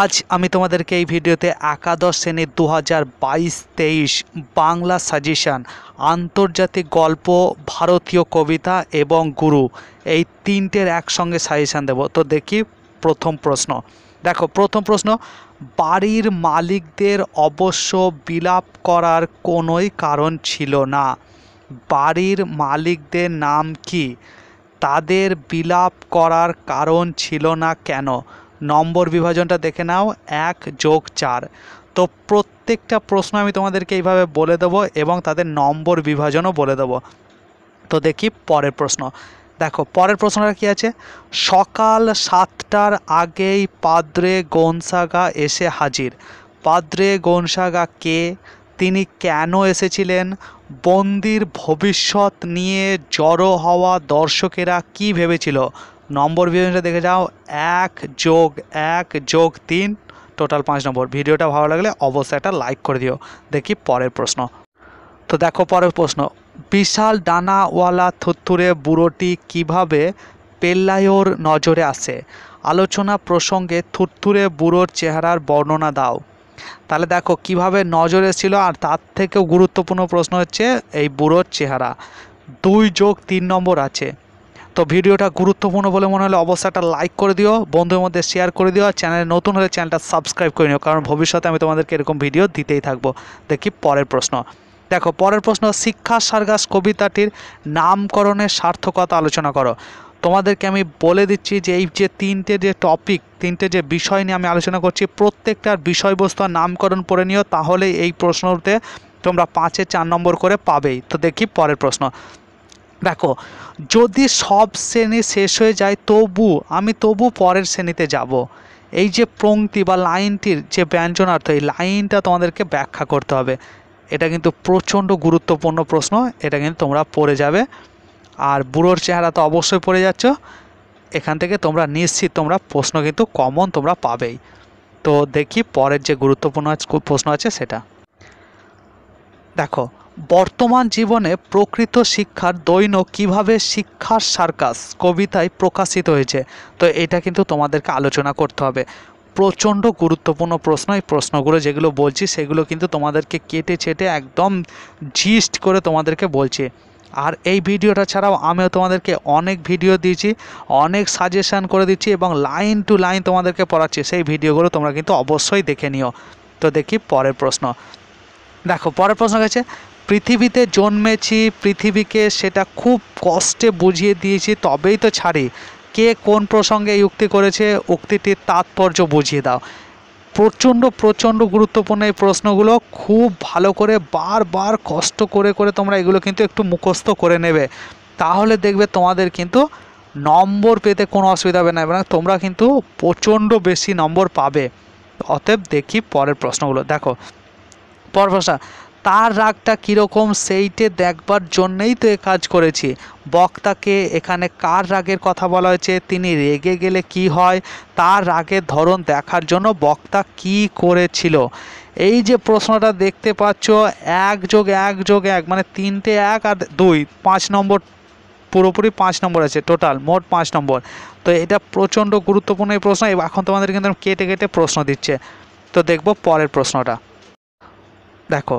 আজ আমি তোমাদেরকে এই ভিডিওতে একাদশ শ্রেণীর দু হাজার বাইশ তেইশ বাংলা সাজেশান আন্তর্জাতিক গল্প ভারতীয় কবিতা এবং গুরু এই তিনটের একসঙ্গে সাজেশান দেব তো দেখি প্রথম প্রশ্ন দেখো প্রথম প্রশ্ন বাড়ির মালিকদের অবশ্য বিলাপ করার কোনোই কারণ ছিল না বাড়ির মালিকদের নাম কি তাদের বিলাপ করার কারণ ছিল না কেন নম্বর বিভাজনটা দেখে নাও এক যোগ চার তো প্রত্যেকটা প্রশ্ন আমি তোমাদেরকে এইভাবে বলে দেবো এবং তাদের নম্বর বিভাজনও বলে দেবো তো দেখি পরের প্রশ্ন দেখো পরের প্রশ্নটা কি আছে সকাল সাতটার আগেই পাদ্রে গোনসাগা এসে হাজির পাদ্রে গোনসাগা কে তিনি কেন এসেছিলেন বন্দির ভবিষ্যৎ নিয়ে জড়ো হওয়া দর্শকেরা কি ভেবেছিল নম্বর ভিডিওটা দেখে যাও এক যোগ এক যোগ তিন টোটাল পাঁচ নম্বর ভিডিওটা ভালো লাগলে অবশ্যই একটা লাইক করে দিও দেখি পরের প্রশ্ন তো দেখো পরের প্রশ্ন বিশাল ডানাওয়ালা থুত্থুরে বুড়োটি কিভাবে পেল্লায়োর নজরে আসে আলোচনা প্রসঙ্গে থুত্থুরে বুড়োর চেহারার বর্ণনা দাও তাহলে দেখো কিভাবে নজরে ছিল আর তার থেকেও গুরুত্বপূর্ণ প্রশ্ন হচ্ছে এই বুড়োর চেহারা দুই যোগ তিন নম্বর আছে তো ভিডিওটা গুরুত্বপূর্ণ বলে মনে হলে অবশ্যই একটা লাইক করে দিও বন্ধুর মধ্যে শেয়ার করে দিও চ্যানেলে নতুন হলে চ্যানেলটা সাবস্ক্রাইব করে নিও কারণ ভবিষ্যতে আমি তোমাদেরকে এরকম ভিডিও দিতেই থাকবো দেখি পরের প্রশ্ন দেখো পরের প্রশ্ন শিক্ষা সার্গাস কবিতাটির নামকরণের সার্থকতা আলোচনা করো তোমাদেরকে আমি বলে দিচ্ছি যে এই যে তিনটে যে টপিক তিনটে যে বিষয় নিয়ে আমি আলোচনা করছি প্রত্যেকটার বিষয়বস্তু নামকরণ করে নিও তাহলে এই প্রশ্নতে তোমরা পাঁচে চার নম্বর করে পাবেই তো দেখি পরের প্রশ্ন দেখো যদি সব শ্রেণী শেষ হয়ে যায় তবু আমি তবু পরের শ্রেণীতে যাব। এই যে পংক্তি বা লাইনটির যে ব্যঞ্জনার্থ এই লাইনটা তোমাদেরকে ব্যাখ্যা করতে হবে এটা কিন্তু প্রচণ্ড গুরুত্বপূর্ণ প্রশ্ন এটা কিন্তু তোমরা পড়ে যাবে আর বুড়োর চেহারা তো অবশ্যই পড়ে যাচ্ছ এখান থেকে তোমরা নিশ্চিত তোমরা প্রশ্ন কিন্তু কমন তোমরা পাবেই তো দেখি পরের যে গুরুত্বপূর্ণ প্রশ্ন আছে সেটা দেখো বর্তমান জীবনে প্রকৃত শিক্ষার দৈন্য কিভাবে শিক্ষার সার্কাস কবিতায় প্রকাশিত হয়েছে তো এটা কিন্তু তোমাদেরকে আলোচনা করতে হবে প্রচণ্ড গুরুত্বপূর্ণ প্রশ্ন এই প্রশ্নগুলো যেগুলো বলছি সেগুলো কিন্তু তোমাদেরকে কেটে ছেটে একদম জিস্ট করে তোমাদেরকে বলছি আর এই ভিডিওটা ছাড়াও আমিও তোমাদেরকে অনেক ভিডিও দিয়েছি অনেক সাজেশান করে দিচ্ছি এবং লাইন টু লাইন তোমাদেরকে পড়াচ্ছি সেই ভিডিওগুলো তোমরা কিন্তু অবশ্যই দেখে নিও তো দেখি পরের প্রশ্ন দেখো পরের প্রশ্ন গেছে পৃথিবীতে জন্মেছি পৃথিবীকে সেটা খুব কষ্টে বুঝিয়ে দিয়েছি তবেই তো ছাড়ি কে কোন প্রসঙ্গে উক্তি করেছে উক্তিটির তাৎপর্য বুঝিয়ে দাও প্রচণ্ড প্রচণ্ড গুরুত্বপূর্ণ এই প্রশ্নগুলো খুব ভালো করে বারবার কষ্ট করে করে তোমরা এগুলো কিন্তু একটু মুখস্থ করে নেবে তাহলে দেখবে তোমাদের কিন্তু নম্বর পেতে কোনো অসুবিধা হবে না এবং তোমরা কিন্তু প্রচণ্ড বেশি নম্বর পাবে অতএব দেখি পরের প্রশ্নগুলো দেখো পর প্রশ্ন তার রাগটা কীরকম সেইটে দেখবার জন্যেই তো এ কাজ করেছি বক্তাকে এখানে কার রাগের কথা বলা হয়েছে তিনি রেগে গেলে কি হয় তার রাগের ধরন দেখার জন্য বক্তা কি করেছিল এই যে প্রশ্নটা দেখতে পাচ্ছ এক যোগ এক যোগ এক মানে তিনটে এক আর দুই পাঁচ নম্বর পুরোপুরি পাঁচ নম্বর আছে টোটাল মোট পাঁচ নম্বর তো এটা প্রচণ্ড গুরুত্বপূর্ণ এই প্রশ্ন এখন তোমাদের কিন্তু কেটে কেটে প্রশ্ন দিচ্ছে তো দেখব পরের প্রশ্নটা দেখো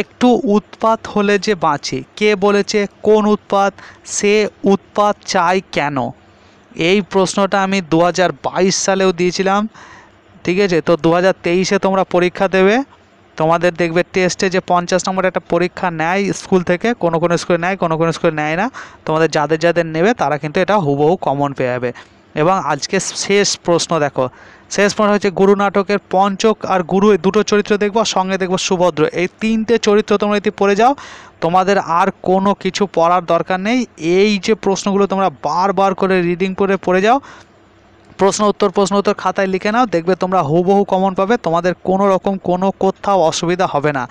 একটু উৎপাত হলে যে বাঁচে কে বলেছে কোন উৎপাত সে উৎপাত চাই কেন এই প্রশ্নটা আমি দু সালেও দিয়েছিলাম ঠিক আছে তো দু হাজার তোমরা পরীক্ষা দেবে তোমাদের দেখবে টেস্টে যে পঞ্চাশ নম্বর একটা পরীক্ষা নেয় স্কুল থেকে কোনো কোনো স্কুলে নেয় কোনো কোনো স্কুলে নেয় না তোমাদের যাদের যাদের নেবে তারা কিন্তু এটা হুবহু কমন পেয়ে যাবে এবং আজকে শেষ প্রশ্ন দেখো শেষ প্রশ্ন হচ্ছে গুরু নাটকের পঞ্চক আর গুরু এই দুটো চরিত্র দেখবো সঙ্গে দেখবো সুভদ্র এই তিনটে চরিত্র তোমরা যদি পড়ে যাও তোমাদের আর কোনো কিছু পড়ার দরকার নেই এই যে প্রশ্নগুলো তোমরা বারবার করে রিডিং করে পড়ে যাও প্রশ্ন উত্তর প্রশ্ন উত্তর খাতায় লিখে নাও দেখবে তোমরা হুবহু কমন পাবে তোমাদের কোনো রকম কোনো কোথাও অসুবিধা হবে না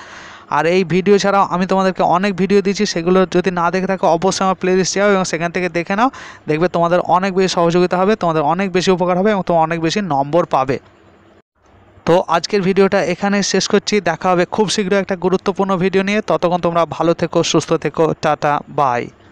আর এই ভিডিও ছাড়াও আমি তোমাদেরকে অনেক ভিডিও দিয়েছি সেগুলো যদি না দেখে থাকো অবশ্যই আমার প্লেলিস্ট যাও এবং সেখান থেকে দেখে নাও দেখবে তোমাদের অনেক বেশি সহযোগিতা হবে তোমাদের অনেক বেশি উপকার হবে এবং তোমার অনেক বেশি নম্বর পাবে তো আজকের ভিডিওটা এখানে শেষ করছি দেখা হবে খুব শীঘ্র একটা গুরুত্বপূর্ণ ভিডিও নিয়ে ততক্ষণ তোমরা ভালো থেকো সুস্থ থেকো টাটা বাই